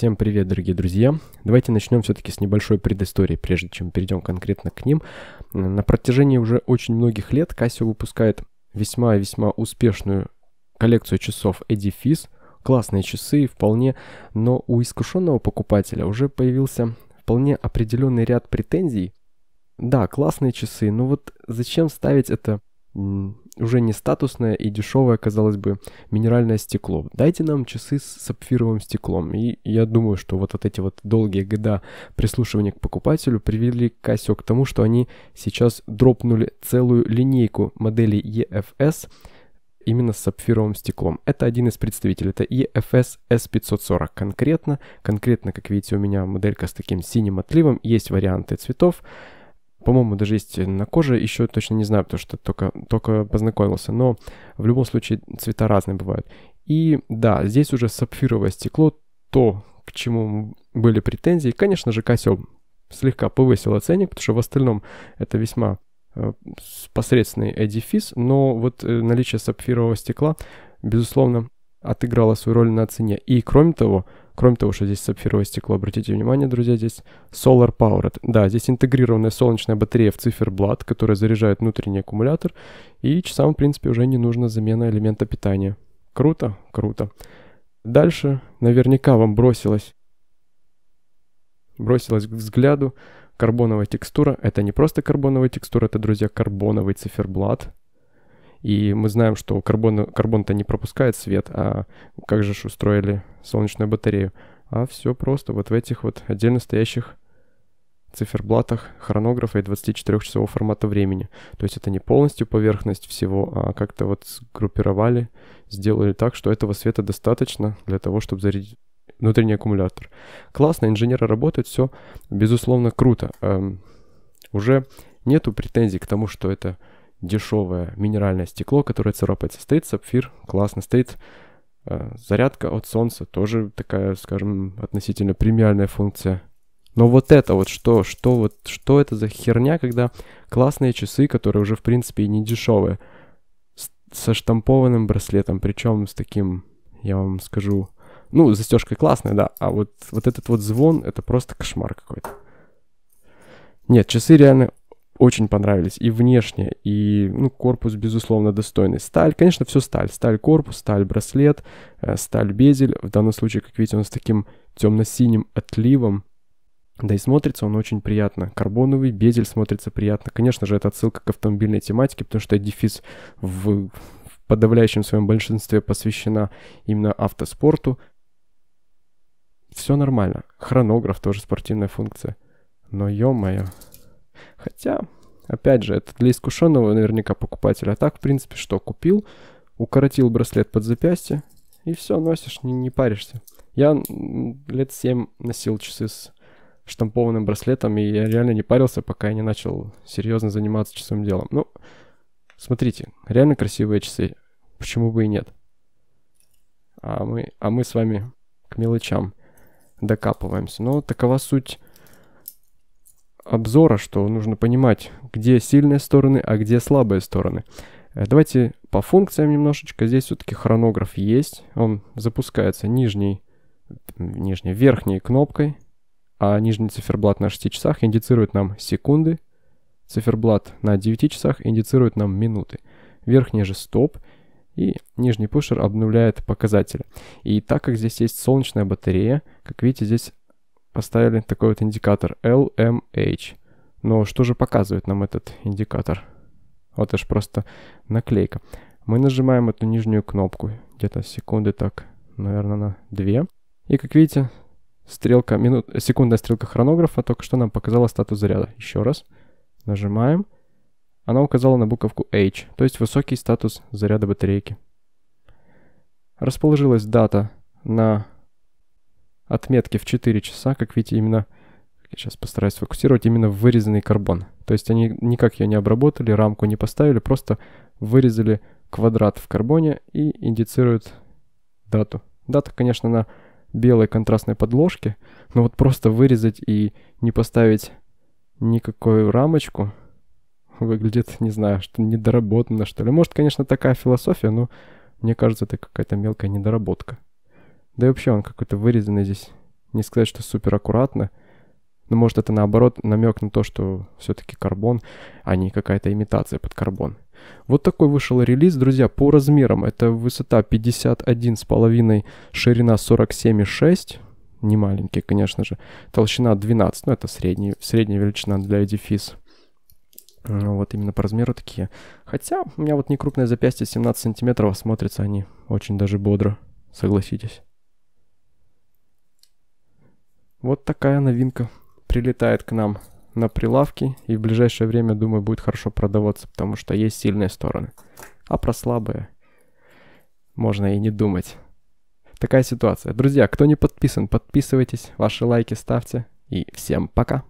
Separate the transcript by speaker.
Speaker 1: Всем привет, дорогие друзья! Давайте начнем все-таки с небольшой предыстории, прежде чем перейдем конкретно к ним. На протяжении уже очень многих лет Casio выпускает весьма весьма успешную коллекцию часов Edifice. Классные часы, вполне, но у искушенного покупателя уже появился вполне определенный ряд претензий. Да, классные часы, но вот зачем ставить это уже не статусное и дешевое, казалось бы, минеральное стекло. Дайте нам часы с сапфировым стеклом. И я думаю, что вот, вот эти вот долгие года прислушивания к покупателю привели Casio к тому, что они сейчас дропнули целую линейку моделей EFS именно с сапфировым стеклом. Это один из представителей, это EFS S540 конкретно. Конкретно, как видите, у меня моделька с таким синим отливом, есть варианты цветов. По-моему, даже есть на коже, еще точно не знаю, потому что только, только познакомился. Но в любом случае цвета разные бывают. И да, здесь уже сапфировое стекло, то, к чему были претензии. Конечно же, Касел слегка повысила ценник, потому что в остальном это весьма э, посредственный эдифис, но вот э, наличие сапфирового стекла, безусловно, отыграло свою роль на цене. И кроме того, Кроме того, что здесь сапфировое стекло, обратите внимание, друзья, здесь Solar Powered. Да, здесь интегрированная солнечная батарея в циферблат, которая заряжает внутренний аккумулятор, и часам, в принципе, уже не нужна замена элемента питания. Круто, круто. Дальше наверняка вам бросилась, бросилась к взгляду карбоновая текстура. Это не просто карбоновая текстура, это, друзья, карбоновый циферблат, и мы знаем, что карбон, карбон-то не пропускает свет, а как же ж устроили солнечную батарею. А все просто вот в этих вот отдельно стоящих циферблатах хронографа и 24-часового формата времени. То есть это не полностью поверхность всего, а как-то вот сгруппировали, сделали так, что этого света достаточно для того, чтобы зарядить внутренний аккумулятор. Классно, инженеры работают, все, безусловно, круто. Эм, уже нету претензий к тому, что это дешевое минеральное стекло, которое царапается. Стоит сапфир, классно, стоит э, зарядка от солнца, тоже такая, скажем, относительно премиальная функция. Но вот это вот что, что вот, что это за херня, когда классные часы, которые уже в принципе и не дешевые, с, со штампованным браслетом, причем с таким, я вам скажу, ну, застежка классная, да, а вот, вот этот вот звон, это просто кошмар какой-то. Нет, часы реально очень понравились и внешне, и ну, корпус, безусловно, достойный. Сталь, конечно, все сталь. Сталь корпус, сталь браслет, э, сталь безель. В данном случае, как видите, он с таким темно-синим отливом. Да и смотрится он очень приятно. Карбоновый безель смотрится приятно. Конечно же, это отсылка к автомобильной тематике, потому что дефис в, в подавляющем своем большинстве посвящена именно автоспорту. Все нормально. Хронограф тоже спортивная функция. Но ё-моё. Хотя, опять же, это для искушенного наверняка покупателя. А так, в принципе, что купил, укоротил браслет под запястье, и все, носишь, не, не паришься. Я лет 7 носил часы с штампованным браслетом, и я реально не парился, пока я не начал серьезно заниматься часовым делом. Ну, смотрите, реально красивые часы. Почему бы и нет? А мы, а мы с вами к мелочам докапываемся. Но ну, такова суть обзора, что нужно понимать, где сильные стороны, а где слабые стороны. Э, давайте по функциям немножечко. Здесь все-таки хронограф есть. Он запускается нижней, нижней верхней кнопкой, а нижний циферблат на 6 часах индицирует нам секунды, циферблат на 9 часах индицирует нам минуты. Верхний же стоп и нижний пушер обновляет показатели. И так как здесь есть солнечная батарея, как видите, здесь поставили такой вот индикатор LMH. Но что же показывает нам этот индикатор? Вот это же просто наклейка. Мы нажимаем эту нижнюю кнопку, где-то секунды так, наверное, на 2. И как видите, стрелка, минут, секундная стрелка хронографа только что нам показала статус заряда. Еще раз нажимаем. Она указала на буковку H, то есть высокий статус заряда батарейки. Расположилась дата на отметки в 4 часа, как видите, именно... Я сейчас постараюсь сфокусировать именно вырезанный карбон. То есть они никак ее не обработали, рамку не поставили, просто вырезали квадрат в карбоне и индицируют дату. Дата, конечно, на белой контрастной подложке, но вот просто вырезать и не поставить никакую рамочку выглядит, не знаю, что недоработано, что ли. Может, конечно, такая философия, но мне кажется, это какая-то мелкая недоработка. Да и вообще он какой-то вырезанный здесь. Не сказать, что супер аккуратно. Но может это наоборот намек на то, что все-таки карбон, а не какая-то имитация под карбон. Вот такой вышел релиз, друзья, по размерам. Это высота 51,5, ширина 47,6. Не маленький, конечно же. Толщина 12, ну это средний, средняя величина для дефис. Ну, вот именно по размеру такие. Хотя у меня вот не крупное запястье 17 сантиметров, а смотрятся они очень даже бодро, согласитесь. Вот такая новинка прилетает к нам на прилавки и в ближайшее время, думаю, будет хорошо продаваться, потому что есть сильные стороны. А про слабые можно и не думать. Такая ситуация. Друзья, кто не подписан, подписывайтесь, ваши лайки ставьте и всем пока.